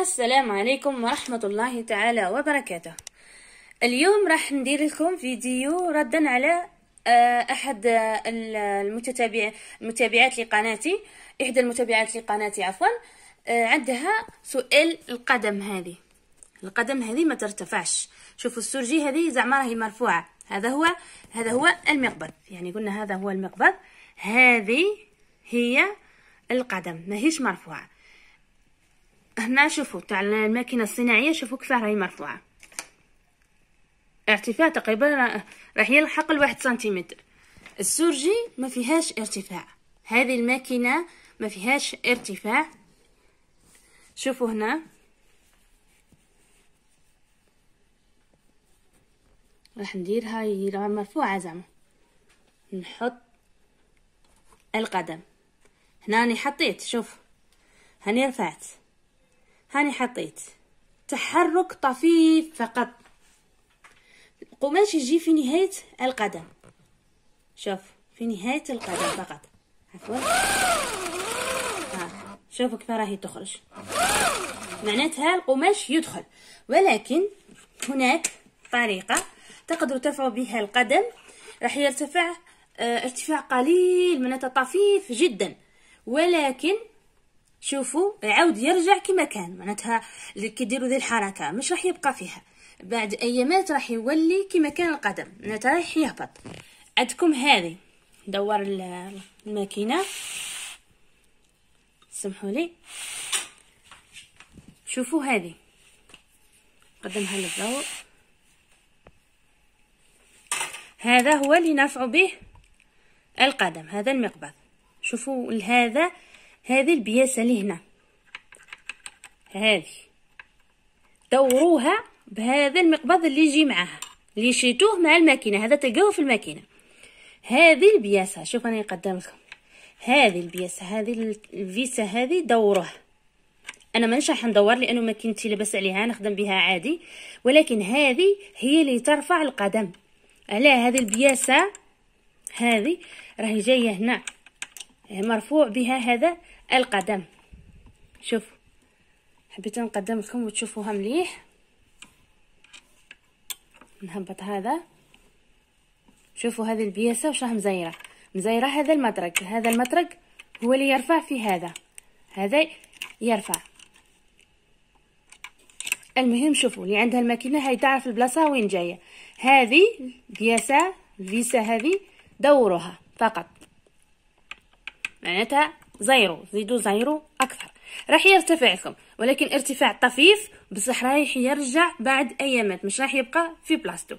السلام عليكم ورحمة الله تعالى وبركاته اليوم راح ندير لكم فيديو ردا على آه، أحد المتتابع المتابعات لقناتي إحدى المتابعات لقناتي عفوا آه، عندها سؤال القدم هذه القدم هذه ما ترتفعش شوفوا السرجي هذه زعما راهي مرفوعة هذا هو هذا هو المقبض يعني قلنا هذا هو المقبض هذه هي القدم ماهيش مرفوعه هنا شوفوا تاع الماكينة الصناعية شوفوا كيف راهي مرفوعة ارتفاع تقريبا راح يلحق الواحد سنتيمتر السورجي ما فيهاش ارتفاع هذه الماكينة ما فيهاش ارتفاع شوفوا هنا راح ندير هاي مرفوعة زعما نحط القدم هنا راني حطيت شوف هاني رفعت هاني حطيت تحرك طفيف فقط القماش يجي في نهاية القدم شوف في نهاية القدم فقط عفوا آه، شوفوا كيف راهي تخرج معناتها القماش يدخل ولكن هناك طريقة تقدر ترفع بها القدم راح يرتفع آه، ارتفاع قليل معناتها طفيف جدا ولكن شوفوا يعاود يرجع كما كان معناتها كيديروا ذي الحركه مش راح يبقى فيها بعد ايامات راح يولي كما كان القدم معناتها راح يهبط عندكم هذه دور الماكينه سمحوا لي شوفوا هذه قدمها للضوء هذا هو اللي نرفع به القدم هذا المقبض شوفوا هذا هذه البياسة اللي هنا هذه دوروها بهذا المقبض اللي يجي معاها اللي شريتوه مع الماكينة هذا تلقاوه في الماكينة هذه البياسة شوف انا نقدم لكم هذه البياسة هذه الفيسا هذه دوروها انا مانيش راح ندور لانه ماكينتي لاباس عليها نخدم بها عادي ولكن هذه هي اللي ترفع القدم على هذه البياسة هذه راهي جايه هنا مرفوع بها هذا القدم شوف حبيت نقدم لكم وتشوفوها مليح نهبط هذا شوفوا هذه البياسة واش راه مزايره مزايره هذا المطرق هذا المطرق هو اللي يرفع في هذا هذا يرفع المهم شوفوا اللي عندها الماكينه هاي تعرف البلاصه وين جايه هذه بياسه فيسا هذه دوروها فقط معناتها زيرو زيدوا زيرو أكثر راح يرتفع لكم ولكن ارتفاع طفيف بصح رايح يرجع بعد أيامات مش راح يبقى في بلاصتو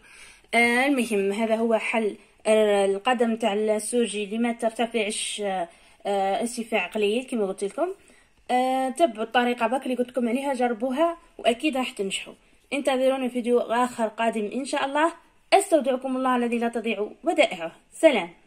آه المهم هذا هو حل آه، القدم تاع السوجي لما ترتفعش آه،, آه ارتفاع قليل كما قلت لكم آه تبعوا الطريقه باك اللي قلت لكم عليها جربوها واكيد راح تنجحوا انتظروني فيديو اخر قادم ان شاء الله استودعكم الله الذي لا تضيع ودائعه سلام